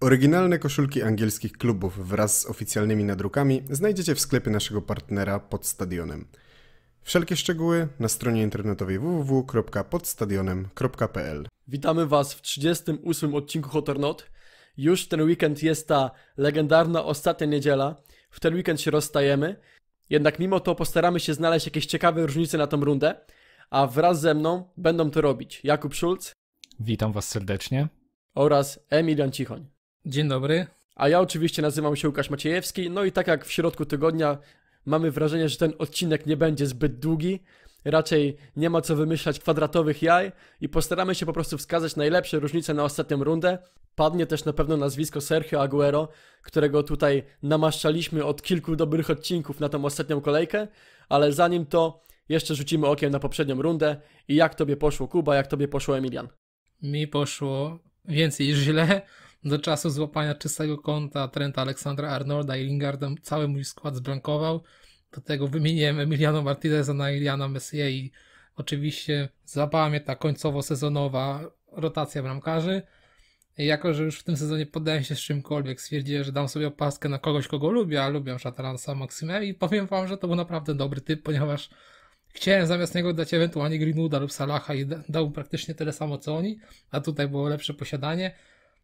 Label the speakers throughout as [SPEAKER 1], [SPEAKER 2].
[SPEAKER 1] Oryginalne koszulki angielskich klubów wraz z oficjalnymi nadrukami znajdziecie w sklepie naszego partnera pod stadionem. Wszelkie szczegóły na stronie internetowej www.podstadionem.pl. Witamy Was w 38 odcinku Hoternot. Już ten weekend jest ta legendarna ostatnia niedziela. W ten weekend się rozstajemy. Jednak mimo to postaramy się znaleźć jakieś ciekawe różnice na tą rundę, a wraz ze mną będą to robić Jakub Szulc.
[SPEAKER 2] Witam Was serdecznie.
[SPEAKER 1] Oraz Emilian Cichoń. Dzień dobry. A ja oczywiście nazywam się Łukasz Maciejewski. No i tak jak w środku tygodnia mamy wrażenie, że ten odcinek nie będzie zbyt długi. Raczej nie ma co wymyślać kwadratowych jaj i postaramy się po prostu wskazać najlepsze różnice na ostatnią rundę. Padnie też na pewno nazwisko Sergio Aguero, którego tutaj namaszczaliśmy od kilku dobrych odcinków na tą ostatnią kolejkę, ale zanim to jeszcze rzucimy okiem na poprzednią rundę i jak tobie poszło Kuba, jak tobie poszło Emilian?
[SPEAKER 3] Mi poszło więcej niż źle, do czasu złapania czystego konta Trenta Aleksandra Arnolda i Lingarda cały mój skład zblankował. Do tego wymieniłem Emiliano Martineza na Iliana Messier i oczywiście złapała mnie ta końcowo-sezonowa rotacja bramkarzy. I jako, że już w tym sezonie poddałem się z czymkolwiek, stwierdziłem, że dam sobie opaskę na kogoś, kogo lubię, a lubię Szataransa Maksymę i powiem wam, że to był naprawdę dobry typ, ponieważ chciałem zamiast niego dać ewentualnie Greenwooda lub Salaha i dał praktycznie tyle samo co oni, a tutaj było lepsze posiadanie.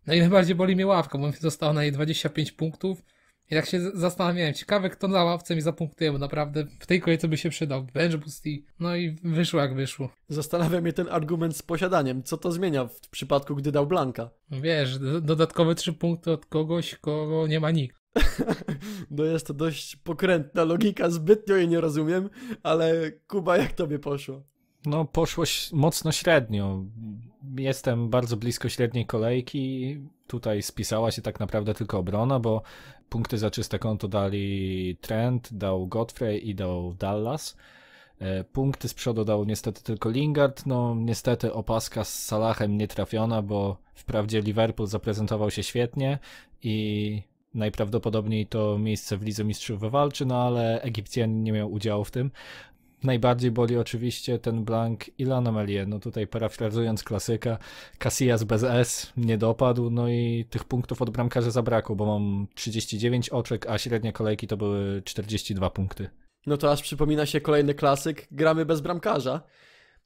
[SPEAKER 3] No i najbardziej boli mnie ławka, bo mi zostało na jej 25 punktów. I tak się zastanawiałem, ciekawe kto na ławce mi zapunktuje, bo naprawdę w tej kolejce by się przydał. Bench boost i no i wyszło jak wyszło. Zastanawia
[SPEAKER 1] mnie ten argument z posiadaniem. Co to zmienia w przypadku, gdy dał Blanka? No
[SPEAKER 3] wiesz, dodatkowe trzy punkty od kogoś, kogo nie ma nikt. no jest to dość
[SPEAKER 1] pokrętna logika, zbytnio jej nie rozumiem, ale Kuba, jak tobie poszło? No, poszło
[SPEAKER 2] mocno średnio. Jestem bardzo blisko średniej kolejki. Tutaj spisała się tak naprawdę tylko obrona, bo punkty za czyste konto dali Trent, dał Godfrey i dał Dallas. E, punkty z przodu dał niestety tylko Lingard. No, niestety opaska z Salahem nie trafiona, bo wprawdzie Liverpool zaprezentował się świetnie i najprawdopodobniej to miejsce w Lidze Mistrzów wywalczy, no ale Egipcjan nie miał udziału w tym. Najbardziej boli oczywiście ten blank Ilana Melie. No tutaj parafrazując klasyka, Casillas bez S nie dopadł, no i tych punktów od bramkarza zabrakło, bo mam 39 oczek, a średnie kolejki to były 42 punkty.
[SPEAKER 1] No to aż przypomina się kolejny klasyk, gramy bez bramkarza.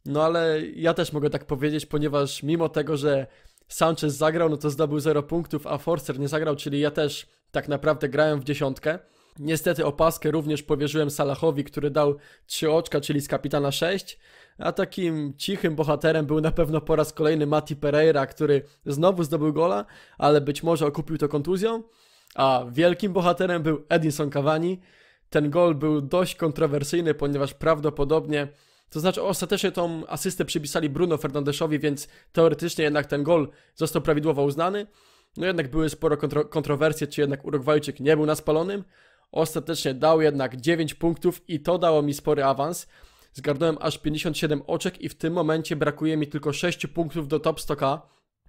[SPEAKER 1] No ale ja też mogę tak powiedzieć, ponieważ mimo tego, że Sanchez zagrał, no to zdobył 0 punktów, a Forster nie zagrał, czyli ja też tak naprawdę grałem w dziesiątkę. Niestety opaskę również powierzyłem Salahowi, który dał 3 oczka, czyli z kapitana 6, a takim cichym bohaterem był na pewno po raz kolejny Mati Pereira, który znowu zdobył gola, ale być może okupił to kontuzją, a wielkim bohaterem był Edinson Cavani. Ten gol był dość kontrowersyjny, ponieważ prawdopodobnie to znaczy ostatecznie tą asystę przypisali Bruno Fernandeszowi, więc teoretycznie jednak ten gol został prawidłowo uznany. No jednak były sporo kontro kontrowersje, czy jednak Urugwajczyk nie był na spalonym, Ostatecznie dał jednak 9 punktów i to dało mi spory awans. Zgarnąłem aż 57 oczek i w tym momencie brakuje mi tylko 6 punktów do top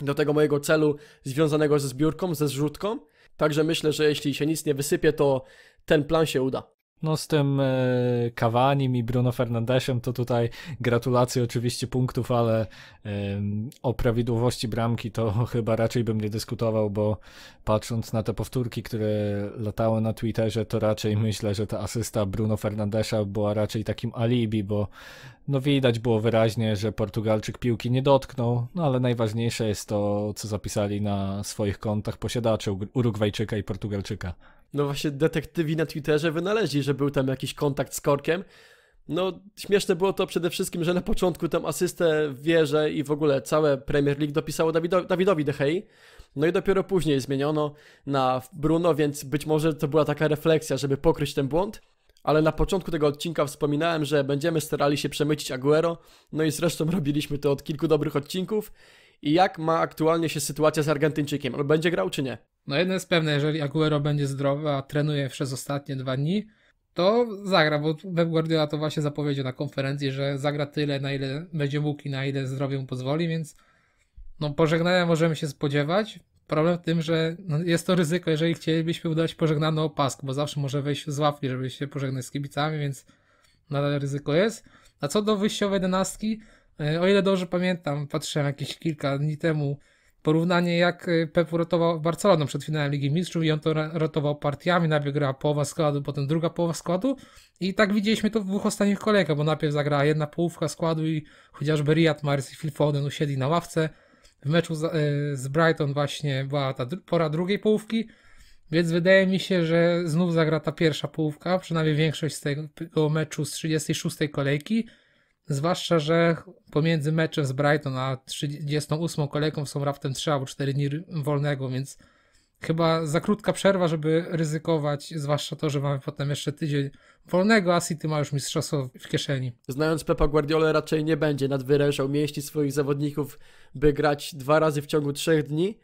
[SPEAKER 1] do tego mojego celu związanego ze zbiórką, ze zrzutką. Także myślę, że jeśli się nic nie wysypie, to ten plan się uda.
[SPEAKER 2] No z tym Kawanim e, i Bruno Fernandesem to tutaj gratulacje oczywiście punktów, ale o prawidłowości bramki to chyba raczej bym nie dyskutował, bo patrząc na te powtórki, które latały na Twitterze, to raczej myślę, że ta asysta Bruno Fernandesza była raczej takim alibi, bo no widać było wyraźnie, że Portugalczyk piłki nie dotknął, no ale najważniejsze jest to, co zapisali na swoich kontach posiadacze Urugwajczyka i Portugalczyka
[SPEAKER 1] no właśnie detektywi na Twitterze wynaleźli, że był tam jakiś kontakt z korkiem. No, śmieszne było to przede wszystkim, że na początku tam asystę w wieże i w ogóle całe Premier League dopisało Dawido, Dawidowi De Gea. No i dopiero później zmieniono na Bruno, więc być może to była taka refleksja, żeby pokryć ten błąd. Ale na początku tego odcinka wspominałem, że będziemy starali się przemycić Aguero. No i zresztą robiliśmy to od kilku dobrych odcinków. I jak ma aktualnie się sytuacja z Argentyńczykiem? On będzie grał czy nie?
[SPEAKER 3] No jedno jest pewne, jeżeli Aguero będzie zdrowy, a trenuje przez ostatnie dwa dni, to zagra, bo Pep Guardiola to właśnie zapowiedział na konferencji, że zagra tyle, na ile będzie mógł i na ile zdrowie mu pozwoli, więc no pożegnania możemy się spodziewać. Problem w tym, że no, jest to ryzyko, jeżeli chcielibyśmy udać pożegnaną opaskę, bo zawsze może wejść z ławki, żeby się pożegnać z kibicami, więc nadal ryzyko jest. A co do wyjściowej jedenastki, e, o ile dobrze pamiętam, patrzyłem jakieś kilka dni temu Porównanie jak y, Pep uratował Barceloną przed finałem Ligi Mistrzów i on to ratował partiami, najpierw grała połowa składu, potem druga połowa składu i tak widzieliśmy to w dwóch ostatnich kolejkach, bo najpierw zagrała jedna połówka składu i chociażby Riyad Mahrez i Phil Foden usiedli na ławce. W meczu z, y, z Brighton właśnie była ta pora drugiej połówki, więc wydaje mi się, że znów zagra ta pierwsza połówka, przynajmniej większość z tego meczu z 36 kolejki Zwłaszcza, że pomiędzy meczem z Brighton a 38 kolejką są raptem 3 albo 4 dni wolnego, więc chyba za krótka przerwa, żeby ryzykować, zwłaszcza to, że mamy potem jeszcze tydzień wolnego, a City ma już mistrzostwo w kieszeni.
[SPEAKER 1] Znając Pepa Guardiola raczej nie będzie nadwyrężał mięśni swoich zawodników, by grać dwa razy w ciągu trzech dni.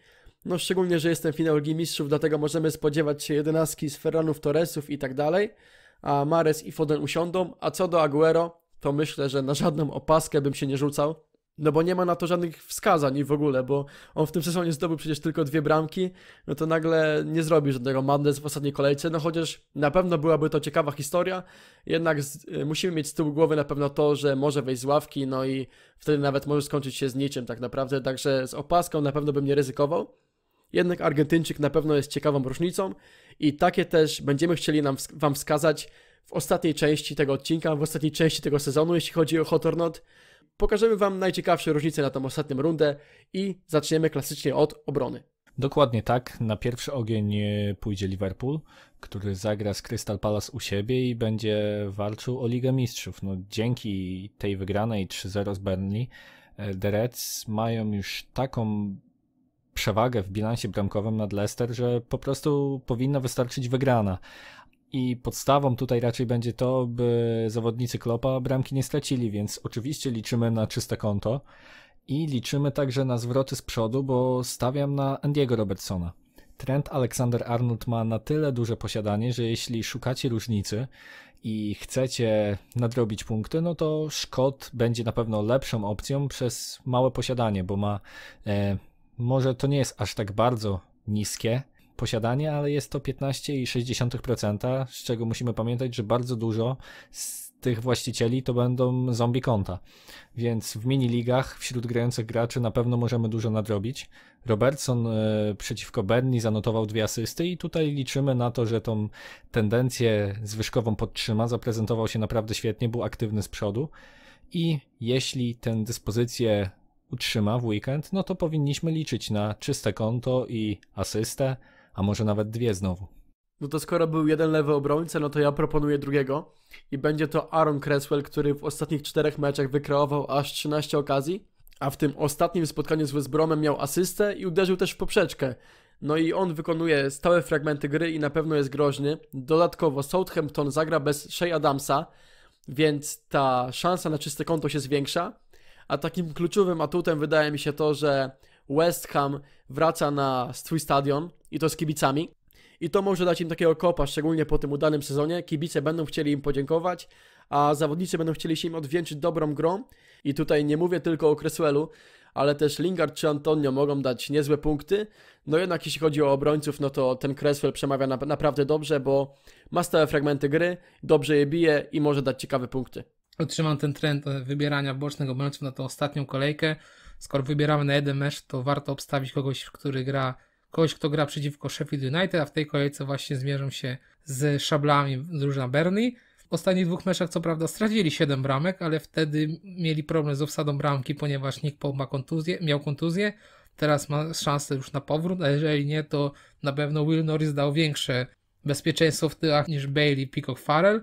[SPEAKER 1] No szczególnie, że jestem finał Ligi Mistrzów, dlatego możemy spodziewać się jedenastki z Ferranów, Torresów i tak dalej, a Mares i Foden usiądą, a co do Aguero, to myślę, że na żadną opaskę bym się nie rzucał. No bo nie ma na to żadnych wskazań w ogóle, bo on w tym sezonie zdobył przecież tylko dwie bramki, no to nagle nie zrobi żadnego Mandes w ostatniej kolejce, no chociaż na pewno byłaby to ciekawa historia, jednak z, y, musimy mieć z tyłu głowy na pewno to, że może wejść z ławki, no i wtedy nawet może skończyć się z niczym tak naprawdę, także z opaską na pewno bym nie ryzykował. Jednak Argentyńczyk na pewno jest ciekawą różnicą i takie też będziemy chcieli nam, Wam wskazać w ostatniej części tego odcinka, w ostatniej części tego sezonu, jeśli chodzi o Hotornot, Pokażemy Wam najciekawsze różnice na tą ostatnią rundę i zaczniemy klasycznie od obrony.
[SPEAKER 2] Dokładnie tak. Na pierwszy ogień e, pójdzie Liverpool, który zagra z Crystal Palace u siebie i będzie walczył o Ligę Mistrzów. No, dzięki tej wygranej 3-0 z Burnley, e, The Reds mają już taką przewagę w bilansie bramkowym nad Leicester, że po prostu powinna wystarczyć wygrana. I podstawą tutaj raczej będzie to, by zawodnicy Klopa bramki nie stracili, więc oczywiście liczymy na czyste konto i liczymy także na zwroty z przodu, bo stawiam na Andiego Robertsona. Trent Alexander-Arnold ma na tyle duże posiadanie, że jeśli szukacie różnicy i chcecie nadrobić punkty, no to Szkod będzie na pewno lepszą opcją przez małe posiadanie, bo ma e, może to nie jest aż tak bardzo niskie, posiadanie, ale jest to 15,6%, z czego musimy pamiętać, że bardzo dużo z tych właścicieli to będą zombie konta. Więc w mini ligach wśród grających graczy na pewno możemy dużo nadrobić. Robertson e, przeciwko Berni zanotował dwie asysty i tutaj liczymy na to, że tą tendencję zwyżkową podtrzyma. Zaprezentował się naprawdę świetnie, był aktywny z przodu i jeśli tę dyspozycję utrzyma w weekend, no to powinniśmy liczyć na czyste konto i asystę a może nawet dwie znowu.
[SPEAKER 1] No to skoro był jeden lewy obrońca, no to ja proponuję drugiego i będzie to Aaron Cresswell, który w ostatnich czterech meczach wykreował aż 13 okazji, a w tym ostatnim spotkaniu z West Bromem miał asystę i uderzył też w poprzeczkę. No i on wykonuje stałe fragmenty gry i na pewno jest groźny. Dodatkowo Southampton zagra bez Shea Adamsa, więc ta szansa na czyste konto się zwiększa. A takim kluczowym atutem wydaje mi się to, że West Ham wraca na swój stadion i to z kibicami. I to może dać im takiego kopa, szczególnie po tym udanym sezonie. Kibice będą chcieli im podziękować, a zawodnicy będą chcieli się im odwdzięczyć dobrą grą. I tutaj nie mówię tylko o Cresswellu, ale też Lingard czy Antonio mogą dać niezłe punkty. No jednak jeśli chodzi o obrońców, no to ten Cresswell przemawia na, naprawdę dobrze, bo ma stałe fragmenty gry, dobrze je bije i może dać ciekawe punkty.
[SPEAKER 3] Otrzymam ten trend e, wybierania bocznych obrońców na tą ostatnią kolejkę skoro wybieramy na jeden mecz, to warto obstawić kogoś, który gra, kogoś, kto gra przeciwko Sheffield United, a w tej kolejce właśnie zmierzą się z szablami drużyna Berni. W ostatnich dwóch meczach co prawda stracili 7 bramek, ale wtedy mieli problem z obsadą bramki, ponieważ Nick Paul ma kontuzję, miał kontuzję. Teraz ma szansę już na powrót, a jeżeli nie, to na pewno Will Norris dał większe bezpieczeństwo w tyłach niż Bailey Peacock Farrell.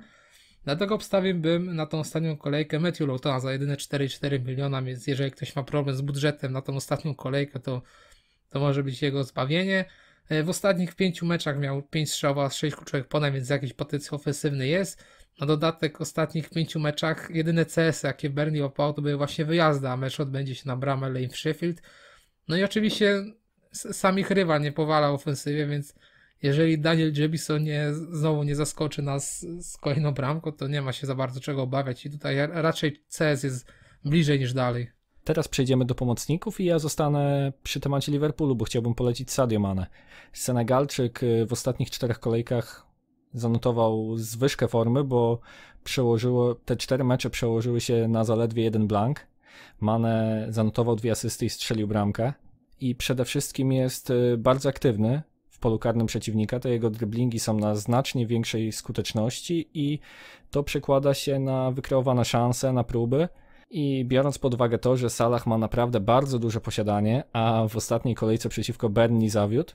[SPEAKER 3] Dlatego obstawiłbym na tą ostatnią kolejkę Matthew Lowtona za jedyne 4,4 miliona, więc jeżeli ktoś ma problem z budżetem na tą ostatnią kolejkę, to, to może być jego zbawienie. E, w ostatnich pięciu meczach miał 5 strzałów, a 6 kluczowych ponad, więc jakiś potencjał ofensywny jest. Na dodatek w ostatnich pięciu meczach jedyne CS, jakie Bernie opał, to były właśnie wyjazdy, a mecz odbędzie się na bramę Lane w Sheffield. No i oczywiście sam ich rywal nie powala ofensywie, więc jeżeli Daniel Jebison nie, znowu nie zaskoczy nas z kolejną bramką, to nie ma się za bardzo czego obawiać i tutaj raczej CS jest bliżej niż dalej.
[SPEAKER 2] Teraz przejdziemy do pomocników i ja zostanę przy temacie Liverpoolu, bo chciałbym polecić Sadio Mane. Senegalczyk y, w ostatnich czterech kolejkach zanotował zwyżkę formy, bo przełożyło, te cztery mecze przełożyły się na zaledwie jeden blank. Mane zanotował dwie asysty i strzelił bramkę. I przede wszystkim jest y, bardzo aktywny, polu karnym przeciwnika, to jego dribblingi są na znacznie większej skuteczności i to przekłada się na wykreowane szanse, na próby. I biorąc pod uwagę to, że Salah ma naprawdę bardzo duże posiadanie, a w ostatniej kolejce przeciwko Berni zawiódł,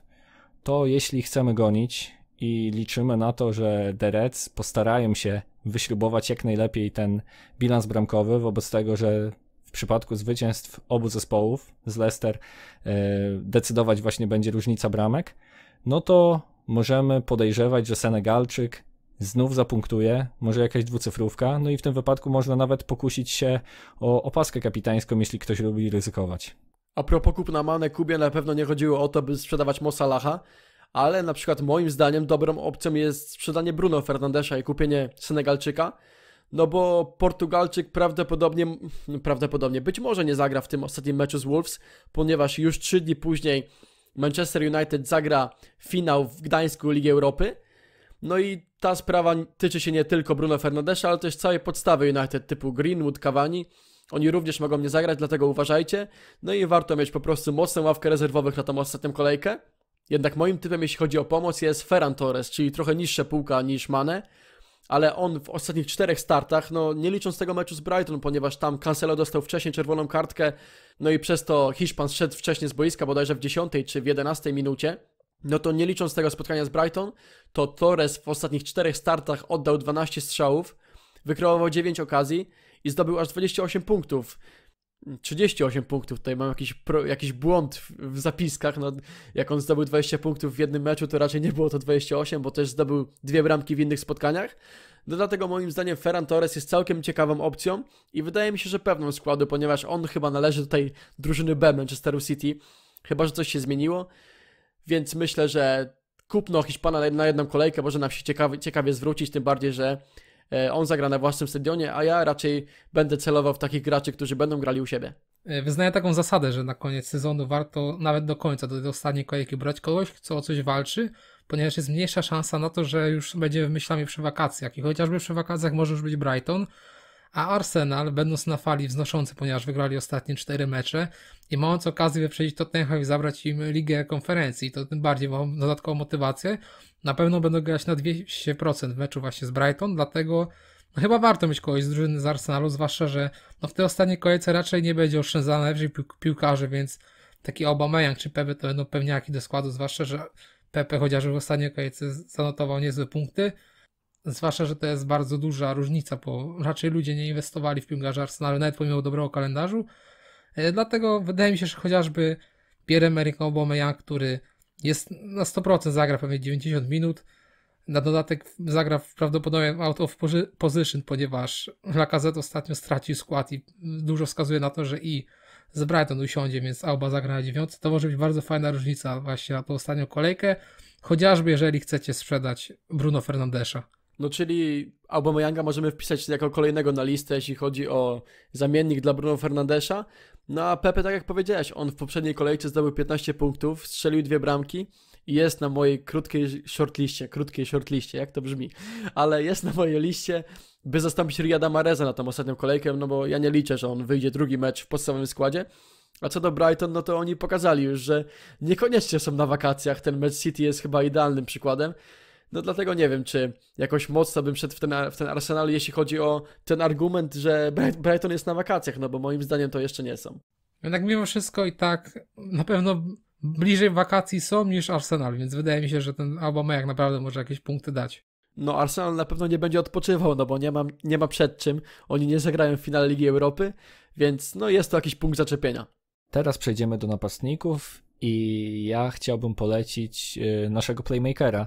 [SPEAKER 2] to jeśli chcemy gonić i liczymy na to, że Derec postarają się wyśrubować jak najlepiej ten bilans bramkowy, wobec tego, że w przypadku zwycięstw obu zespołów z Leicester yy, decydować właśnie będzie różnica bramek, no to możemy podejrzewać, że Senegalczyk znów zapunktuje, może jakaś dwucyfrówka, no i w tym wypadku można nawet pokusić się o opaskę kapitańską, jeśli ktoś lubi ryzykować.
[SPEAKER 1] A propos kupna Mane, Kubie na pewno nie chodziło o to, by sprzedawać Mosalacha, ale na przykład moim zdaniem dobrą opcją jest sprzedanie Bruno Fernandesza i kupienie Senegalczyka, no bo Portugalczyk prawdopodobnie, prawdopodobnie być może nie zagra w tym ostatnim meczu z Wolves, ponieważ już trzy dni później Manchester United zagra finał w Gdańsku Ligi Europy. No i ta sprawa tyczy się nie tylko Bruno Fernandesza, ale też całej podstawy United typu Greenwood, Cavani. Oni również mogą nie zagrać, dlatego uważajcie. No i warto mieć po prostu mocną ławkę rezerwowych na tą ostatnią kolejkę. Jednak moim typem, jeśli chodzi o pomoc, jest Ferran Torres, czyli trochę niższa półka niż Mane ale on w ostatnich czterech startach, no nie licząc tego meczu z Brighton, ponieważ tam Cancelo dostał wcześniej czerwoną kartkę, no i przez to Hiszpan szedł wcześniej z boiska, bodajże w 10 czy w 11 minucie, no to nie licząc tego spotkania z Brighton, to Torres w ostatnich czterech startach oddał 12 strzałów, wykreował 9 okazji i zdobył aż 28 punktów. 38 punktów. Tutaj mam jakiś, pro, jakiś błąd w zapiskach. No, jak on zdobył 20 punktów w jednym meczu, to raczej nie było to 28, bo też zdobył dwie bramki w innych spotkaniach. No dlatego moim zdaniem Ferran Torres jest całkiem ciekawą opcją i wydaje mi się, że pewną składu, ponieważ on chyba należy do tej drużyny B Manchesteru City, chyba że coś się zmieniło. Więc myślę, że kupno Hiszpana na jedną kolejkę może nam się ciekawie, ciekawie zwrócić, tym bardziej, że E, on zagra na własnym stadionie, a ja raczej będę celował w takich graczy, którzy będą grali u siebie.
[SPEAKER 3] E, wyznaję taką zasadę, że na koniec sezonu warto nawet do końca, do ostatniej kolejki brać kogoś, co o coś walczy, ponieważ jest mniejsza szansa na to, że już będzie myślami przy wakacjach. I chociażby przy wakacjach może już być Brighton, a Arsenal, będąc na fali wznoszący, ponieważ wygrali ostatnie cztery mecze i mając okazję wyprzedzić Tottenham i zabrać im Ligę Konferencji, to tym bardziej mam dodatkową motywację, na pewno będą grać na 200% w meczu właśnie z Brighton, dlatego no chyba warto mieć kogoś z drużyny z Arsenalu, zwłaszcza, że no w tej ostatniej kolejce raczej nie będzie oszczędzane najlepszych pił piłkarzy, więc taki Aubameyang czy Pepe to będą pewniaki do składu, zwłaszcza, że Pepe chociażby w ostatniej kolejce zanotował niezłe punkty, Zwłaszcza, że to jest bardzo duża różnica, bo raczej ludzie nie inwestowali w piłkarza Arsenalu, nawet pomimo dobrego kalendarzu. E, dlatego wydaje mi się, że chociażby Pierre Emerick Aubameyang, który jest na 100% zagra pewnie 90 minut, na dodatek zagra prawdopodobnie out of position, ponieważ Lacazette ostatnio stracił skład i dużo wskazuje na to, że i z Brighton usiądzie, więc Auba zagra na 9. To może być bardzo fajna różnica właśnie na tą ostatnią kolejkę, chociażby jeżeli chcecie sprzedać Bruno Fernandesza.
[SPEAKER 1] No czyli Aubameyanga możemy wpisać jako kolejnego na listę, jeśli chodzi o zamiennik dla Bruno Fernandesza. No a Pepe, tak jak powiedziałeś, on w poprzedniej kolejce zdobył 15 punktów, strzelił dwie bramki i jest na mojej krótkiej shortliście, krótkiej shortliście, jak to brzmi, ale jest na mojej liście, by zastąpić Riada Mareza na tą ostatnią kolejkę, no bo ja nie liczę, że on wyjdzie drugi mecz w podstawowym składzie. A co do Brighton, no to oni pokazali już, że niekoniecznie są na wakacjach. Ten mecz City jest chyba idealnym przykładem. No dlatego nie wiem, czy jakoś mocno bym szedł w ten, w ten Arsenal, jeśli chodzi o ten argument, że Brighton jest na wakacjach, no bo moim zdaniem to jeszcze nie są.
[SPEAKER 3] Jednak mimo wszystko i tak na pewno bliżej wakacji są niż Arsenal, więc wydaje mi się, że ten Obama jak naprawdę może jakieś punkty dać.
[SPEAKER 1] No Arsenal na pewno nie będzie odpoczywał, no bo nie ma, nie ma przed czym. Oni nie zagrają w finale Ligi Europy, więc no jest to jakiś punkt zaczepienia.
[SPEAKER 2] Teraz przejdziemy do napastników i ja chciałbym polecić e, naszego playmakera,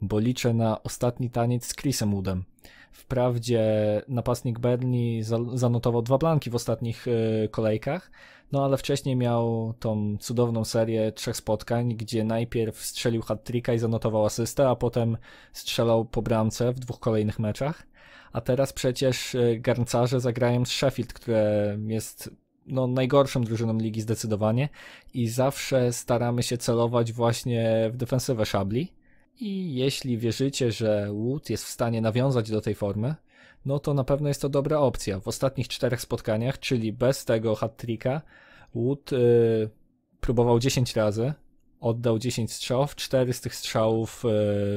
[SPEAKER 2] bo liczę na ostatni taniec z Chrisem Woodem. Wprawdzie napastnik Berni zanotował dwa blanki w ostatnich e, kolejkach, no ale wcześniej miał tą cudowną serię trzech spotkań, gdzie najpierw strzelił hat i zanotował asystę, a potem strzelał po bramce w dwóch kolejnych meczach. A teraz przecież e, garncarze zagrają z Sheffield, które jest no, najgorszą drużyną ligi zdecydowanie i zawsze staramy się celować właśnie w defensywę szabli. I jeśli wierzycie, że Wood jest w stanie nawiązać do tej formy, no to na pewno jest to dobra opcja. W ostatnich czterech spotkaniach, czyli bez tego hat-tricka, Wood yy, próbował 10 razy, oddał 10 strzałów, 4 z tych strzałów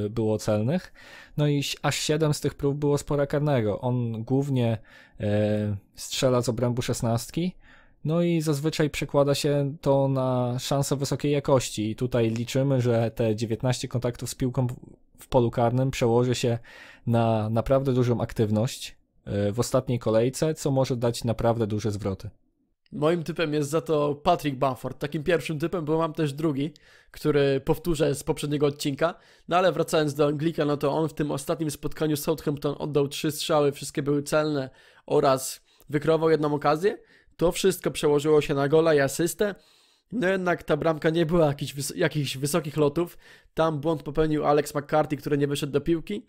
[SPEAKER 2] yy, było celnych, no i aż 7 z tych prób było spora karnego. On głównie yy, strzela z obrębu szesnastki, no i zazwyczaj przekłada się to na szanse wysokiej jakości. I tutaj liczymy, że te 19 kontaktów z piłką w polu karnym przełoży się na naprawdę dużą aktywność e, w ostatniej kolejce, co może dać naprawdę duże zwroty.
[SPEAKER 1] Moim typem jest za to Patrick Bamford. Takim pierwszym typem, bo mam też drugi, który powtórzę z poprzedniego odcinka. No ale wracając do Anglika, no to on w tym ostatnim spotkaniu Southampton oddał trzy strzały, wszystkie były celne oraz wykrował jedną okazję. To wszystko przełożyło się na gola i asystę. No jednak ta bramka nie była jakichś, wys jakichś wysokich lotów. Tam błąd popełnił Alex McCarthy, który nie wyszedł do piłki.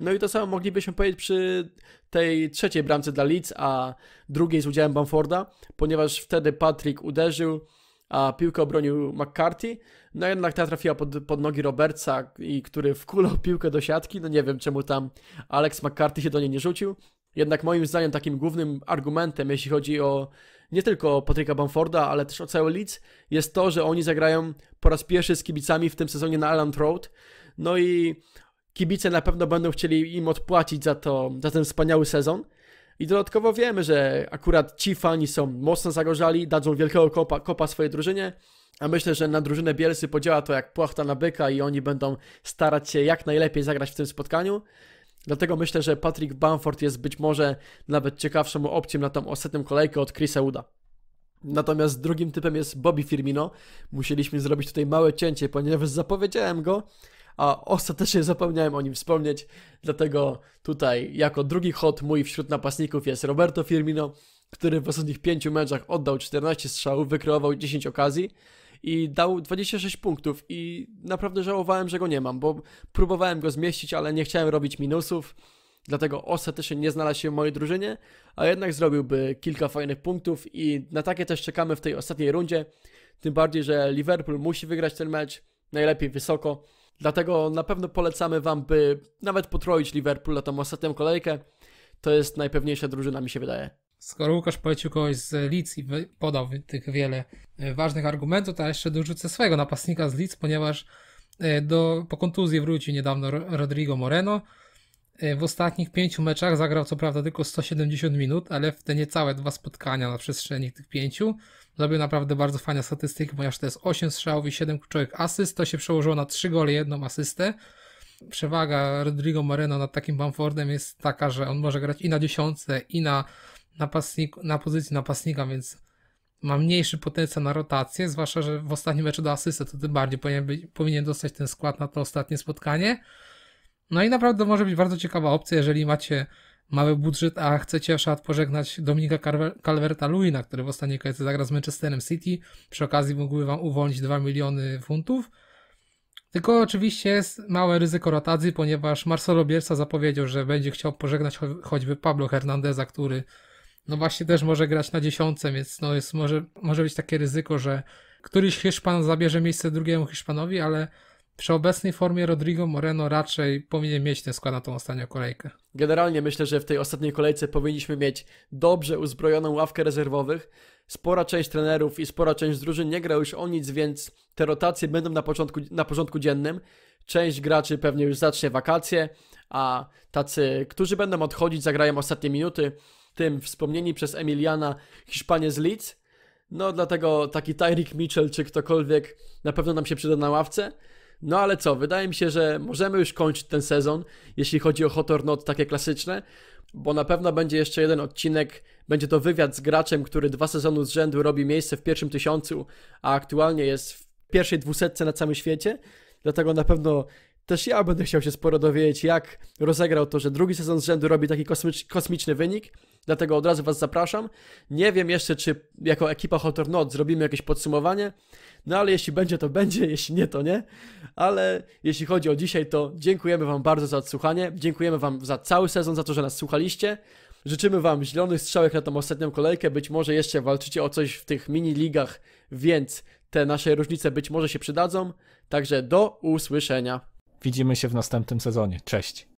[SPEAKER 1] No i to samo moglibyśmy powiedzieć przy tej trzeciej bramce dla Leeds, a drugiej z udziałem Bamforda, ponieważ wtedy Patrick uderzył, a piłkę obronił McCarthy. No jednak ta trafiła pod, pod nogi Robertsa, i który wkulał piłkę do siatki. No nie wiem czemu tam Alex McCarthy się do niej nie rzucił. Jednak moim zdaniem takim głównym argumentem, jeśli chodzi o nie tylko Patryka Bamforda, ale też o cały Leeds, jest to, że oni zagrają po raz pierwszy z kibicami w tym sezonie na Allen Road. No i kibice na pewno będą chcieli im odpłacić za, to, za ten wspaniały sezon. I dodatkowo wiemy, że akurat ci fani są mocno zagorzali, dadzą wielkiego kopa, kopa swojej drużynie, a myślę, że na drużynę Bielsy podziała to jak płachta na byka i oni będą starać się jak najlepiej zagrać w tym spotkaniu. Dlatego myślę, że Patrick Bamford jest być może nawet ciekawszą opcją na tą ostatnią kolejkę od Chrisa Uda. Natomiast drugim typem jest Bobby Firmino. Musieliśmy zrobić tutaj małe cięcie, ponieważ zapowiedziałem go, a ostatecznie zapomniałem o nim wspomnieć. Dlatego tutaj jako drugi hot mój wśród napastników jest Roberto Firmino, który w ostatnich pięciu meczach oddał 14 strzałów, wykreował 10 okazji i dał 26 punktów i naprawdę żałowałem, że go nie mam, bo próbowałem go zmieścić, ale nie chciałem robić minusów, dlatego ostatecznie nie znalazł się w mojej drużynie, a jednak zrobiłby kilka fajnych punktów i na takie też czekamy w tej ostatniej rundzie, tym bardziej, że Liverpool musi wygrać ten mecz, najlepiej wysoko, dlatego na pewno polecamy Wam, by nawet potroić Liverpool na tą ostatnią kolejkę, to jest najpewniejsza drużyna mi się wydaje
[SPEAKER 3] skoro Łukasz polecił kogoś z Leeds i podał tych wiele e, ważnych argumentów, to ja jeszcze dorzucę swojego napastnika z Leeds, ponieważ e, do, po kontuzji wrócił niedawno Rodrigo Moreno. E, w ostatnich pięciu meczach zagrał co prawda tylko 170 minut, ale w te niecałe dwa spotkania na przestrzeni tych pięciu zrobił naprawdę bardzo fajne statystyki, ponieważ to jest 8 strzałów i 7 kluczowych asyst. To się przełożyło na 3 gole, jedną asystę. Przewaga Rodrigo Moreno nad takim Bamfordem jest taka, że on może grać i na dziesiątce, i na napastnik, na pozycji napastnika, więc ma mniejszy potencjał na rotację, zwłaszcza, że w ostatnim meczu do asysty to tym bardziej powinien, być, powinien dostać ten skład na to ostatnie spotkanie. No i naprawdę może być bardzo ciekawa opcja, jeżeli macie mały budżet, a chcecie na pożegnać Dominika Calverta Luina, który w ostatniej kolejce zagra z Manchesterem City. Przy okazji mógłby wam uwolnić 2 miliony funtów. Tylko oczywiście jest małe ryzyko rotacji, ponieważ Marcelo Bielsa zapowiedział, że będzie chciał pożegnać choćby Pablo Hernandeza, który no właśnie też może grać na dziesiątce, więc no jest, może, może być takie ryzyko, że któryś Hiszpan zabierze miejsce drugiemu Hiszpanowi, ale przy obecnej formie Rodrigo Moreno raczej powinien mieć ten skład na tą ostatnią kolejkę.
[SPEAKER 1] Generalnie myślę, że w tej ostatniej kolejce powinniśmy mieć dobrze uzbrojoną ławkę rezerwowych. Spora część trenerów i spora część drużyn nie gra już o nic, więc te rotacje będą na, początku, na porządku dziennym. Część graczy pewnie już zacznie wakacje, a tacy, którzy będą odchodzić, zagrają ostatnie minuty tym wspomnieni przez Emiliana Hiszpanie z Leeds. No dlatego taki Tyreek Mitchell czy ktokolwiek na pewno nam się przyda na ławce. No ale co, wydaje mi się, że możemy już kończyć ten sezon, jeśli chodzi o Hot or Not, takie klasyczne, bo na pewno będzie jeszcze jeden odcinek, będzie to wywiad z graczem, który dwa sezony z rzędu robi miejsce w pierwszym tysiącu, a aktualnie jest w pierwszej dwusetce na całym świecie, dlatego na pewno też ja będę chciał się sporo dowiedzieć, jak rozegrał to, że drugi sezon z rzędu robi taki kosmicz, kosmiczny wynik, Dlatego od razu Was zapraszam. Nie wiem jeszcze, czy jako ekipa Hotor Not zrobimy jakieś podsumowanie, no ale jeśli będzie, to będzie, jeśli nie, to nie. Ale jeśli chodzi o dzisiaj, to dziękujemy Wam bardzo za odsłuchanie, dziękujemy Wam za cały sezon, za to, że nas słuchaliście. Życzymy Wam zielonych strzałek na tą ostatnią kolejkę, być może jeszcze walczycie o coś w tych mini ligach, więc te nasze różnice być może się przydadzą. Także do usłyszenia.
[SPEAKER 2] Widzimy się w następnym sezonie. Cześć.